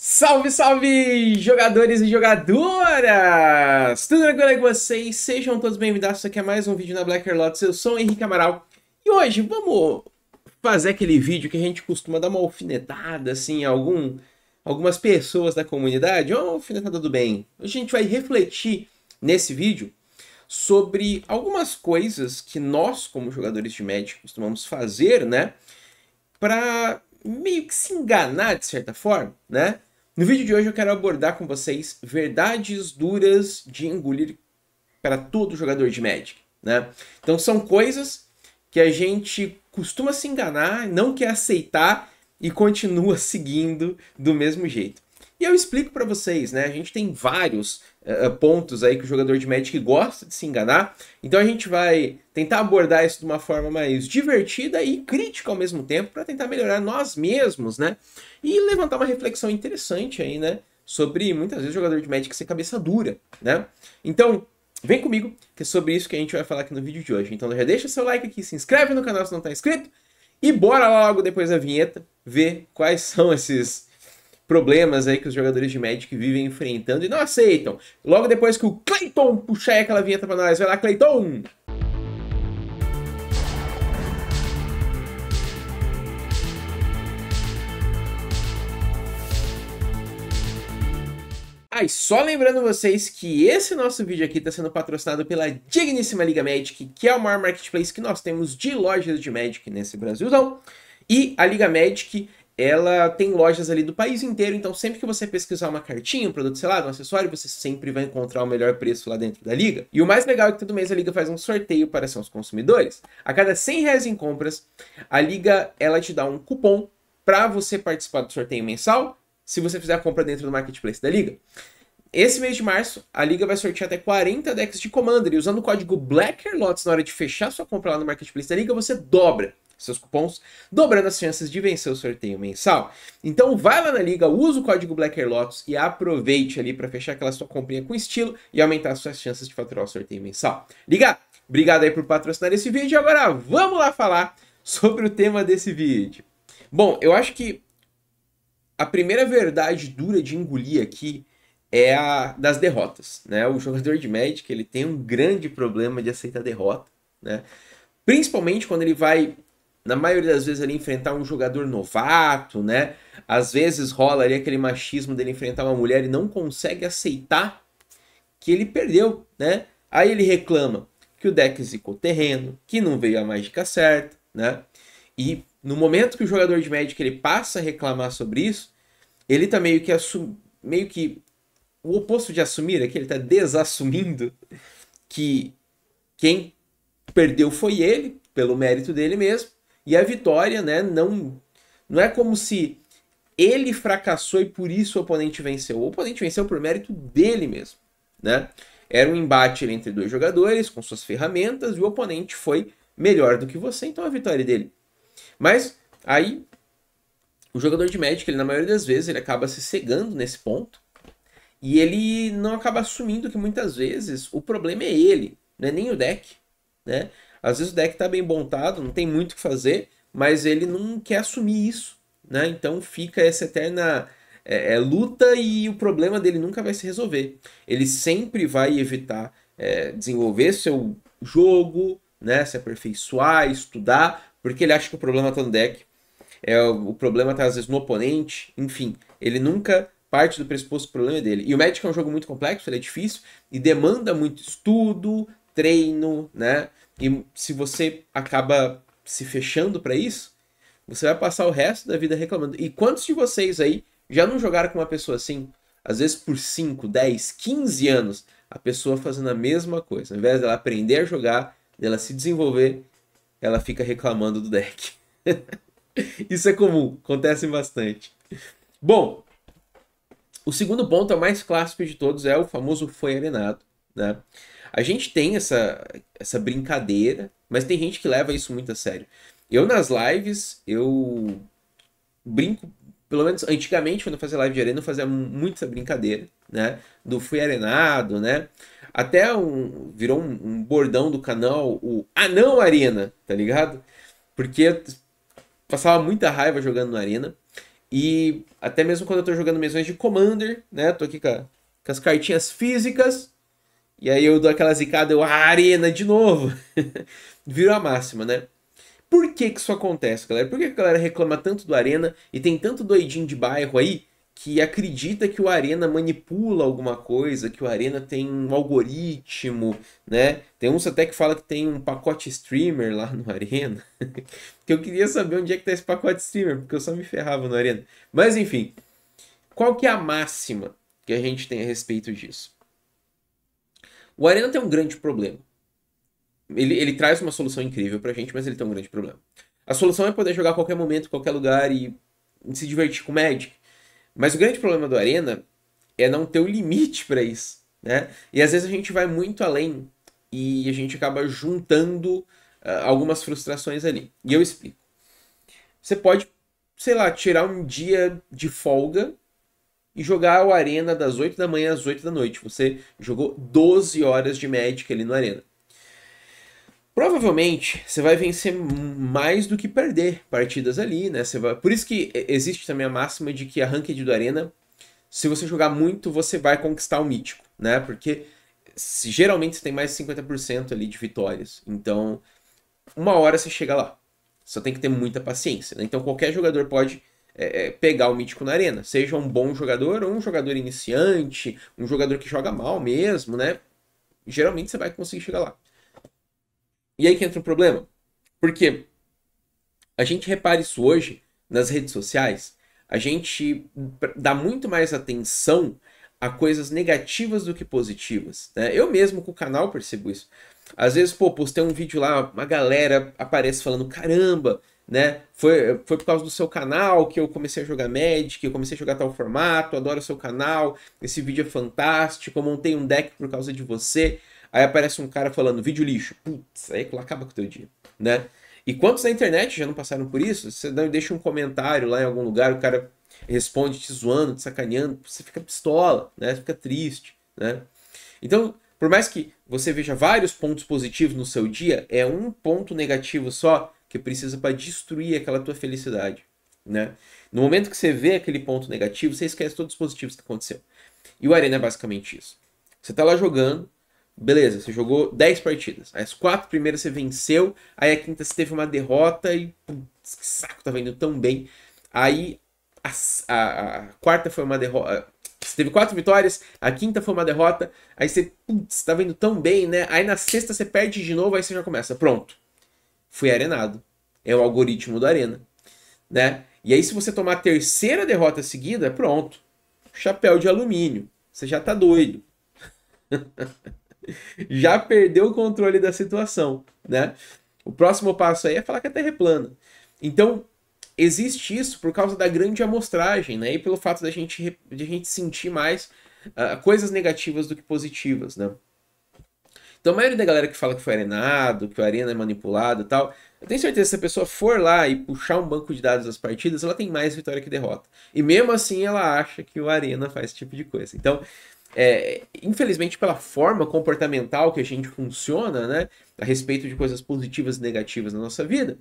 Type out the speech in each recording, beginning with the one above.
Salve, salve, jogadores e jogadoras! Tudo tranquilo com vocês? Sejam todos bem-vindos. Isso aqui é mais um vídeo na Blacker Lotus. Eu sou o Henrique Amaral e hoje vamos fazer aquele vídeo que a gente costuma dar uma alfinetada, assim, algum, algumas pessoas da comunidade. Uma alfinetada do bem. Hoje a gente vai refletir nesse vídeo sobre algumas coisas que nós, como jogadores de Magic, costumamos fazer, né? Pra meio que se enganar de certa forma, né? No vídeo de hoje eu quero abordar com vocês verdades duras de engolir para todo jogador de Magic, né? Então são coisas que a gente costuma se enganar, não quer aceitar e continua seguindo do mesmo jeito. E eu explico para vocês, né? A gente tem vários eh, eh, pontos aí que o jogador de Magic gosta de se enganar. Então a gente vai tentar abordar isso de uma forma mais divertida e crítica ao mesmo tempo para tentar melhorar nós mesmos, né? E levantar uma reflexão interessante aí, né? Sobre muitas vezes o jogador de Magic ser cabeça dura, né? Então, Vem comigo, que é sobre isso que a gente vai falar aqui no vídeo de hoje. Então já deixa seu like aqui, se inscreve no canal se não está inscrito e bora logo depois da vinheta ver quais são esses problemas aí que os jogadores de Magic vivem enfrentando e não aceitam. Logo depois que o Clayton puxar aquela vinheta pra nós. Vai lá, Clayton! Ah, e só lembrando vocês que esse nosso vídeo aqui está sendo patrocinado pela digníssima Liga Magic, que é o maior marketplace que nós temos de lojas de Magic nesse Brasilzão. E a Liga Magic ela tem lojas ali do país inteiro, então sempre que você pesquisar uma cartinha, um produto selado, um acessório, você sempre vai encontrar o melhor preço lá dentro da liga. E o mais legal é que todo mês a liga faz um sorteio para seus consumidores. A cada 100 reais em compras, a liga ela te dá um cupom para você participar do sorteio mensal, se você fizer a compra dentro do marketplace da liga. Esse mês de março, a liga vai sortear até 40 decks de Commander e usando o código BLACKERLOTS na hora de fechar sua compra lá no marketplace da liga, você dobra seus cupons, dobrando as chances de vencer o sorteio mensal. Então vai lá na liga, usa o código BlackRLotus e aproveite ali para fechar aquela sua comprinha com estilo e aumentar as suas chances de faturar o sorteio mensal. Liga, obrigado aí por patrocinar esse vídeo. Agora vamos lá falar sobre o tema desse vídeo. Bom, eu acho que a primeira verdade dura de engolir aqui é a das derrotas, né? O jogador de Magic, ele tem um grande problema de aceitar derrota, né? Principalmente quando ele vai na maioria das vezes, ele enfrentar um jogador novato, né? Às vezes rola ali aquele machismo dele enfrentar uma mulher e não consegue aceitar que ele perdeu, né? Aí ele reclama que o deck zicou terreno, que não veio a mágica certa, né? E no momento que o jogador de Magic ele passa a reclamar sobre isso, ele tá meio que meio que o oposto de assumir, é que ele tá desassumindo que quem perdeu foi ele, pelo mérito dele mesmo, e a vitória, né, não não é como se ele fracassou e por isso o oponente venceu. O oponente venceu por mérito dele mesmo, né? Era um embate entre dois jogadores com suas ferramentas e o oponente foi melhor do que você, então a vitória é dele. Mas aí o jogador de Magic, ele na maioria das vezes, ele acaba se cegando nesse ponto e ele não acaba assumindo que muitas vezes o problema é ele, não é nem o deck, né? Às vezes o deck tá bem montado, não tem muito o que fazer, mas ele não quer assumir isso, né? Então fica essa eterna é, é, luta e o problema dele nunca vai se resolver. Ele sempre vai evitar é, desenvolver seu jogo, né? Se aperfeiçoar, estudar, porque ele acha que o problema tá no deck. É, o problema tá às vezes no oponente, enfim, ele nunca parte do pressuposto que o problema é dele. E o Magic é um jogo muito complexo, ele é difícil e demanda muito estudo, treino, né? E se você acaba se fechando para isso, você vai passar o resto da vida reclamando. E quantos de vocês aí já não jogaram com uma pessoa assim? Às vezes por 5, 10, 15 anos, a pessoa fazendo a mesma coisa. Ao invés dela aprender a jogar, dela se desenvolver, ela fica reclamando do deck. isso é comum, acontece bastante. Bom, o segundo ponto, o mais clássico de todos, é o famoso foi arenado, né? A gente tem essa, essa brincadeira, mas tem gente que leva isso muito a sério. Eu nas lives, eu brinco, pelo menos antigamente, quando eu fazia live de arena, eu fazia muita brincadeira, né? Do fui arenado, né? Até um, virou um, um bordão do canal, o Anão ah, Arena, tá ligado? Porque eu passava muita raiva jogando na arena. E até mesmo quando eu tô jogando mesões de Commander, né? Tô aqui com, a, com as cartinhas físicas, e aí eu dou aquela zicada, eu, ah, arena de novo. Virou a máxima, né? Por que, que isso acontece, galera? Por que, que a galera reclama tanto do Arena e tem tanto doidinho de bairro aí que acredita que o Arena manipula alguma coisa, que o Arena tem um algoritmo, né? Tem uns até que fala que tem um pacote streamer lá no Arena. que eu queria saber onde é que tá esse pacote streamer, porque eu só me ferrava no Arena. Mas enfim, qual que é a máxima que a gente tem a respeito disso? O Arena tem um grande problema. Ele, ele traz uma solução incrível pra gente, mas ele tem um grande problema. A solução é poder jogar a qualquer momento, qualquer lugar e se divertir com o Magic. Mas o grande problema do Arena é não ter o um limite para isso, né? E às vezes a gente vai muito além e a gente acaba juntando uh, algumas frustrações ali. E eu explico. Você pode, sei lá, tirar um dia de folga e jogar o Arena das 8 da manhã às 8 da noite. Você jogou 12 horas de Magic ali no Arena. Provavelmente você vai vencer mais do que perder partidas ali, né? Você vai... Por isso que existe também a máxima de que a ranked do Arena, se você jogar muito, você vai conquistar o mítico, né? Porque se, geralmente você tem mais de 50% ali de vitórias. Então, uma hora você chega lá. Só tem que ter muita paciência. Né? Então, qualquer jogador pode é, é, pegar o mítico na arena. Seja um bom jogador ou um jogador iniciante, um jogador que joga mal mesmo, né? Geralmente você vai conseguir chegar lá. E aí que entra o problema. Porque a gente repara isso hoje nas redes sociais. A gente dá muito mais atenção a coisas negativas do que positivas. Né? Eu mesmo com o canal percebo isso. Às vezes, pô, postei um vídeo lá, uma galera aparece falando: caramba, né? Foi, foi por causa do seu canal que eu comecei a jogar Magic, eu comecei a jogar tal formato, adoro seu canal, esse vídeo é fantástico, eu montei um deck por causa de você. Aí aparece um cara falando, vídeo lixo. Putz, aí acaba com o teu dia, né? E quantos na internet já não passaram por isso? Você deixa um comentário lá em algum lugar, o cara responde te zoando, te sacaneando, você fica pistola, né? Você fica triste, né? Então, por mais que você veja vários pontos positivos no seu dia, é um ponto negativo só que precisa para destruir aquela tua felicidade, né? No momento que você vê aquele ponto negativo, você esquece todos os positivos que aconteceu. E o Arena é basicamente isso. Você tá lá jogando, beleza, você jogou 10 partidas. As quatro primeiras você venceu, aí a quinta você teve uma derrota e putz, que saco, tá vendo tão bem. Aí a, a, a quarta foi uma derrota, você teve quatro vitórias, a quinta foi uma derrota, aí você, putz, tá vendo tão bem, né? Aí na sexta você perde de novo, aí você já começa, pronto fui arenado. É o algoritmo da arena, né? E aí se você tomar a terceira derrota seguida, pronto. Chapéu de alumínio. Você já tá doido. já perdeu o controle da situação, né? O próximo passo aí é falar que a Terra é plana. Então, existe isso por causa da grande amostragem, né? E pelo fato da gente, de a gente sentir mais uh, coisas negativas do que positivas, né? Então a maioria da galera que fala que foi arenado, que o arena é manipulado e tal, eu tenho certeza que se a pessoa for lá e puxar um banco de dados das partidas, ela tem mais vitória que derrota. E mesmo assim ela acha que o arena faz esse tipo de coisa. Então, é, infelizmente pela forma comportamental que a gente funciona, né, a respeito de coisas positivas e negativas na nossa vida,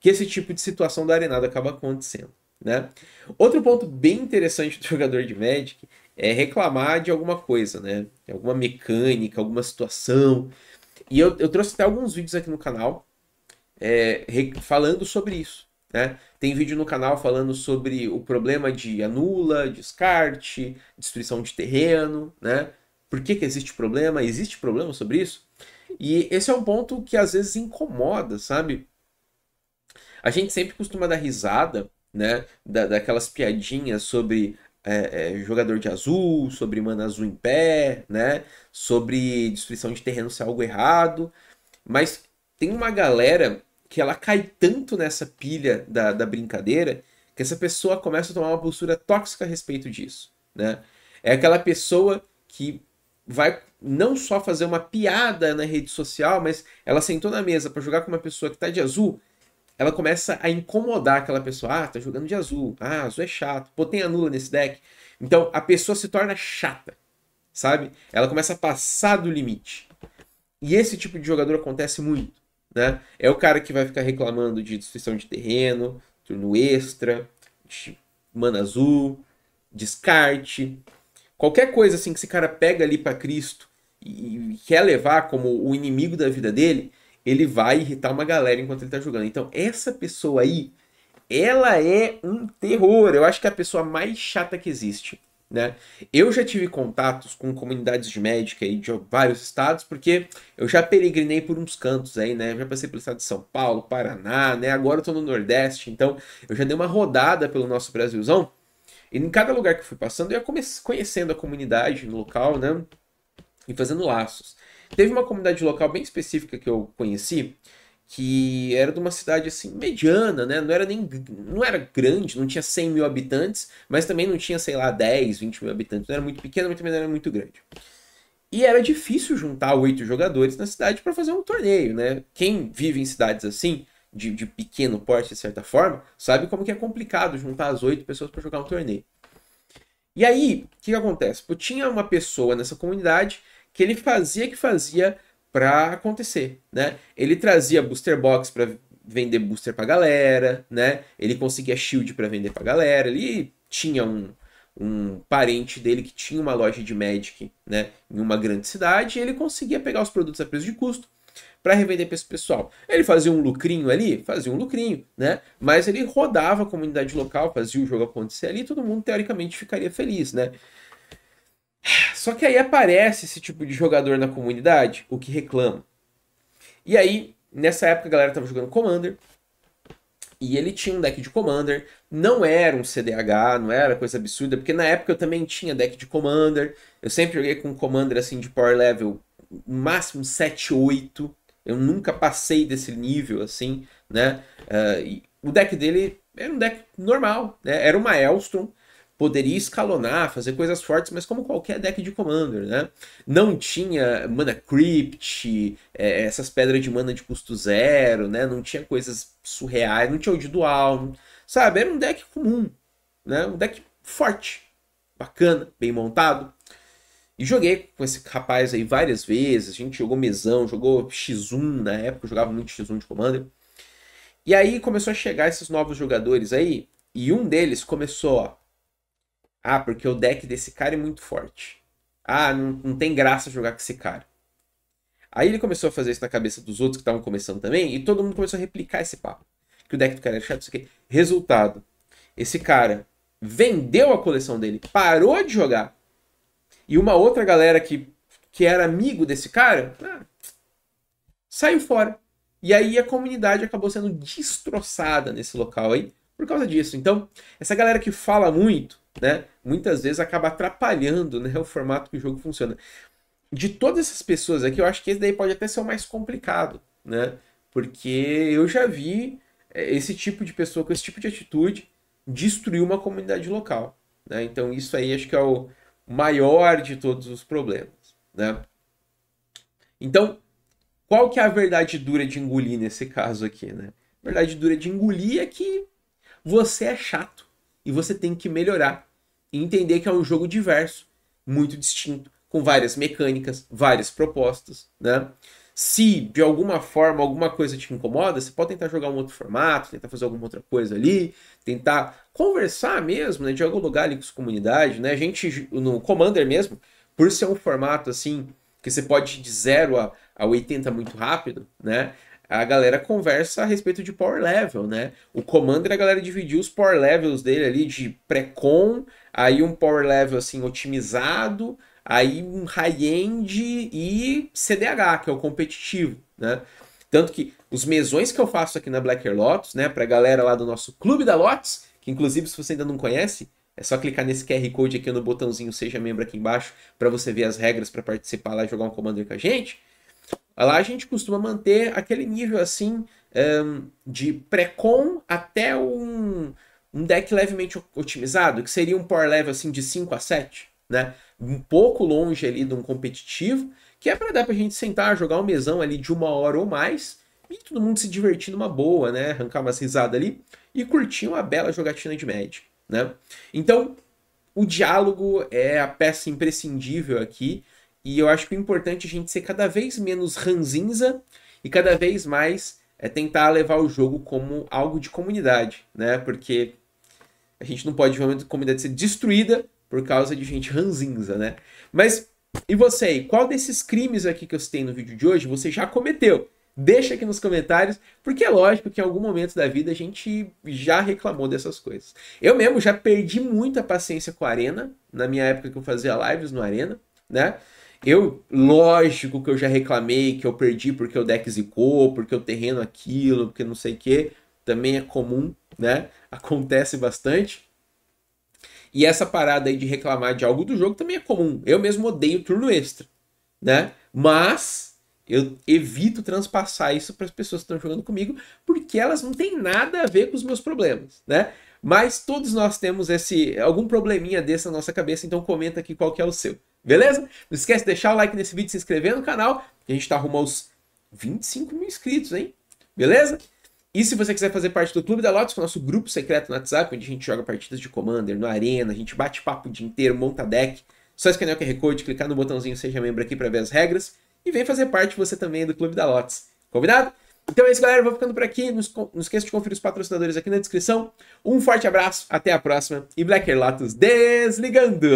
que esse tipo de situação da arenada acaba acontecendo. Né? Outro ponto bem interessante do jogador de Magic é, reclamar de alguma coisa, né? Alguma mecânica, alguma situação. E eu, eu trouxe até alguns vídeos aqui no canal é, falando sobre isso. Né? Tem vídeo no canal falando sobre o problema de anula, descarte, destruição de terreno, né? Por que, que existe problema? Existe problema sobre isso? E esse é um ponto que às vezes incomoda, sabe? A gente sempre costuma dar risada, né? Da, daquelas piadinhas sobre é, é, jogador de azul, sobre mana azul em pé, né? Sobre destruição de terreno ser algo errado. Mas tem uma galera que ela cai tanto nessa pilha da, da brincadeira que essa pessoa começa a tomar uma postura tóxica a respeito disso, né? É aquela pessoa que vai não só fazer uma piada na rede social, mas ela sentou na mesa para jogar com uma pessoa que tá de azul, ela começa a incomodar aquela pessoa. Ah, tá jogando de azul. Ah, azul é chato. Pô, tem a nula nesse deck. Então a pessoa se torna chata, sabe? Ela começa a passar do limite. E esse tipo de jogador acontece muito, né? É o cara que vai ficar reclamando de destruição de terreno, turno extra, mana azul, descarte. Qualquer coisa assim que esse cara pega ali para Cristo e quer levar como o inimigo da vida dele, ele vai irritar uma galera enquanto ele tá jogando. Então, essa pessoa aí, ela é um terror. Eu acho que é a pessoa mais chata que existe. Né? Eu já tive contatos com comunidades de médica aí de vários estados, porque eu já peregrinei por uns cantos aí, né? Eu já passei pelo estado de São Paulo, Paraná, né? Agora eu tô no Nordeste, então eu já dei uma rodada pelo nosso Brasilzão. E em cada lugar que eu fui passando, eu ia conhecendo a comunidade no local, né? E fazendo laços. Teve uma comunidade local bem específica que eu conheci, que era de uma cidade assim mediana, né? Não era nem não era grande, não tinha 100 mil habitantes, mas também não tinha, sei lá, 10, 20 mil habitantes. Não era muito pequena, mas também não era muito grande. E era difícil juntar oito jogadores na cidade para fazer um torneio, né? Quem vive em cidades assim, de, de pequeno porte, de certa forma, sabe como que é complicado juntar as oito pessoas para jogar um torneio. E aí, o que, que acontece? Eu tinha uma pessoa nessa comunidade que ele fazia que fazia para acontecer, né? Ele trazia booster box para vender booster pra galera, né? Ele conseguia shield para vender pra galera. Ele tinha um, um parente dele que tinha uma loja de Magic, né, em uma grande cidade, e ele conseguia pegar os produtos a preço de custo para revender para esse pessoal. Ele fazia um lucrinho ali, fazia um lucrinho, né? Mas ele rodava a comunidade local, fazia o jogo acontecer ali, todo mundo teoricamente ficaria feliz, né? Só que aí aparece esse tipo de jogador na comunidade, o que reclama. E aí, nessa época a galera tava jogando Commander. E ele tinha um deck de Commander, não era um CDH, não era coisa absurda, porque na época eu também tinha deck de Commander. Eu sempre joguei com Commander assim de power level máximo 7, 8. Eu nunca passei desse nível assim, né? Uh, o deck dele era um deck normal, né? Era uma Elstrom, poderia escalonar, fazer coisas fortes, mas como qualquer deck de Commander, né? Não tinha mana crypt, é, essas pedras de mana de custo zero, né? Não tinha coisas surreais, não tinha o de dual, sabe? Era um deck comum, né? Um deck forte, bacana, bem montado. E joguei com esse rapaz aí várias vezes, a gente jogou mesão, jogou X1 na época, eu jogava muito X1 de Commander. E aí começou a chegar esses novos jogadores aí, e um deles começou, ó, ah, porque o deck desse cara é muito forte. Ah, não, não tem graça jogar com esse cara. Aí ele começou a fazer isso na cabeça dos outros que estavam começando também, e todo mundo começou a replicar esse papo. Que o deck do cara era chato, isso aqui. Resultado: esse cara vendeu a coleção dele, parou de jogar. E uma outra galera que, que era amigo desse cara ah, saiu fora. E aí a comunidade acabou sendo destroçada nesse local aí por causa disso. Então, essa galera que fala muito né, muitas vezes acaba atrapalhando né, o formato que o jogo funciona. De todas essas pessoas aqui, eu acho que esse daí pode até ser o mais complicado, né? Porque eu já vi é, esse tipo de pessoa com esse tipo de atitude destruir uma comunidade local. Né? Então isso aí acho que é o maior de todos os problemas. Né? Então, qual que é a verdade dura de engolir nesse caso aqui? Né? A verdade dura de engolir é que você é chato e você tem que melhorar e entender que é um jogo diverso, muito distinto, com várias mecânicas, várias propostas, né? Se de alguma forma alguma coisa te incomoda, você pode tentar jogar um outro formato, tentar fazer alguma outra coisa ali, tentar conversar mesmo, né, de algum lugar ali com a comunidade, né? A gente no Commander mesmo, por ser um formato assim que você pode ir de 0 a, a 80 muito rápido, né? a galera conversa a respeito de power level, né? O Commander a galera dividiu os power levels dele ali de pré-con, aí um power level assim otimizado, aí um high-end e CDH, que é o competitivo, né? Tanto que os mesões que eu faço aqui na Blacker Lotus, né, pra galera lá do nosso Clube da Lotus, que inclusive se você ainda não conhece, é só clicar nesse QR Code aqui no botãozinho Seja Membro aqui embaixo para você ver as regras para participar lá e jogar um Commander com a gente. Lá a gente costuma manter aquele nível assim um, de pré-com até um, um deck levemente otimizado, que seria um power level assim de 5 a 7, né? Um pouco longe ali de um competitivo, que é para dar pra gente sentar, jogar um mesão ali de uma hora ou mais e todo mundo se divertir numa boa, né? Arrancar umas risadas ali e curtir uma bela jogatina de médio, né? Então, o diálogo é a peça imprescindível aqui e eu acho que o importante é a gente ser cada vez menos ranzinza e cada vez mais é tentar levar o jogo como algo de comunidade, né? Porque a gente não pode ver uma comunidade ser destruída por causa de gente ranzinza, né? Mas e você aí? Qual desses crimes aqui que eu citei no vídeo de hoje você já cometeu? Deixa aqui nos comentários, porque é lógico que em algum momento da vida a gente já reclamou dessas coisas. Eu mesmo já perdi muita paciência com a Arena, na minha época que eu fazia lives no Arena, né? Eu, lógico que eu já reclamei que eu perdi porque o deck zicou, porque o terreno aquilo, porque não sei o que. Também é comum, né? Acontece bastante. E essa parada aí de reclamar de algo do jogo também é comum. Eu mesmo odeio turno extra, né? Mas eu evito transpassar isso para as pessoas que estão jogando comigo, porque elas não têm nada a ver com os meus problemas, né? Mas todos nós temos esse algum probleminha desse na nossa cabeça, então comenta aqui qual que é o seu. Beleza? Não esquece de deixar o like nesse vídeo, se inscrever no canal. Que a gente tá rumo aos 25 mil inscritos, hein? Beleza? E se você quiser fazer parte do Clube da Lotus, que é o nosso grupo secreto no WhatsApp, onde a gente joga partidas de Commander, no Arena, a gente bate papo o dia inteiro, monta deck. Só escanear o QR Code, clicar no botãozinho Seja Membro aqui para ver as regras. E vem fazer parte você também do Clube da Lotus. Combinado? Então é isso, galera. vou ficando por aqui. Não, esqueça de conferir os patrocinadores aqui na descrição. Um forte abraço, até a próxima. E Blacker Lotus desligando!